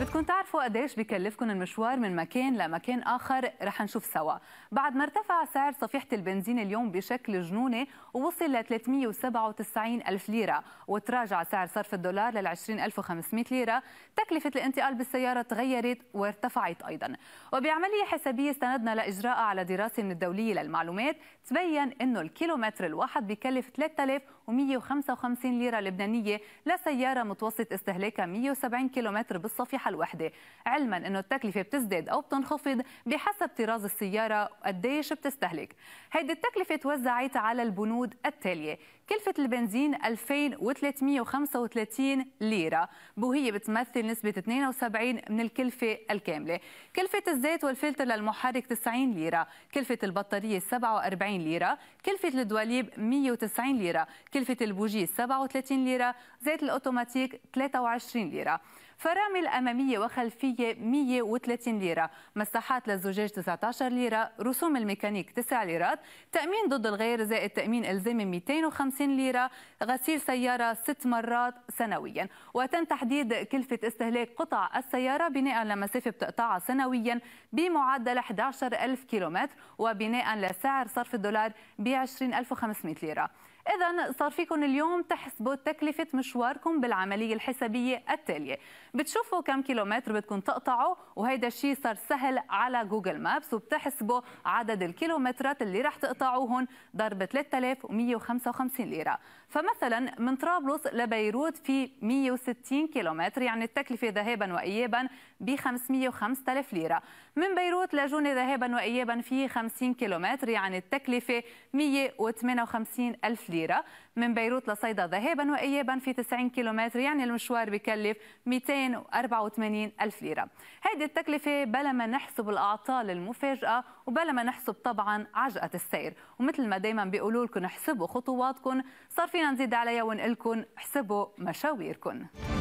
بدكم تعرفوا قديش بكلفكم المشوار من مكان لمكان اخر رح نشوف سوا بعد ما ارتفع سعر صفيحه البنزين اليوم بشكل جنوني ووصل ل 397 الف ليره وتراجع سعر صرف الدولار لل 20500 ليره تكلفه الانتقال بالسياره تغيرت وارتفعت ايضا وبعمليه حسابيه استندنا لاجراء على دراسه من الدوليه للمعلومات تبين انه الكيلومتر الواحد بكلف 3155 ليره لبنانيه لسياره متوسط استهلاكها 170 كيلومتر بالصفيحه الوحدة الواحدة علما أنه التكلفة بتزداد أو بتنخفض بحسب طراز السيارة قديش بتستهلك هيدي التكلفة توزعت على البنود التالية كلفة البنزين 2335 ليرة وهي بتمثل نسبة 72 من الكلفة الكاملة كلفة الزيت والفلتر للمحرك 90 ليرة كلفة البطارية 47 ليرة كلفة الدواليب 190 ليرة كلفة البوجي 37 ليرة زيت الأوتوماتيك 23 ليرة فرامل أمامية وخلفية 130 ليرة مساحات للزجاج 19 ليرة رسوم الميكانيك 9 ليرات تأمين ضد الغير زائد تأمين إلزامي 250 ليرة غسيل سيارة 6 مرات سنويا وتم تحديد كلفة استهلاك قطع السيارة بناء على مسافة بتقطعها سنويا بمعدل 11000 كيلومتر وبناء لسعر صرف الدولار ب 20500 ليرة إذا صار فيكم اليوم تحسبوا تكلفة مشواركم بالعملية الحسابية التالية بتشوفوا كم كيلومتر بدكم تقطعوا وهيدا الشيء صار سهل على جوجل مابس وبتحسبوا عدد الكيلومترات اللي رح تقطعوهن ضرب 3155 ليرة فمثلا من طرابلس لبيروت في 160 كيلومتر يعني التكلفة ذهابا وإيابا ب 505000 ليرة من بيروت لجونة ذهابا وإيابا في 50 كيلومتر يعني التكلفة 158000 ليرة المديرة من بيروت لصيدا ذهابا وإيابا في 90 كيلومتر يعني المشوار بكلف 284 ألف ليرة هذه التكلفة بلا ما نحسب الأعطال المفاجئة وبلا ما نحسب طبعا عجقة السير ومثل ما دايما بيقولوا لكم احسبوا خطواتكم صار فينا نزيد عليها ونقول لكم احسبوا مشاويركم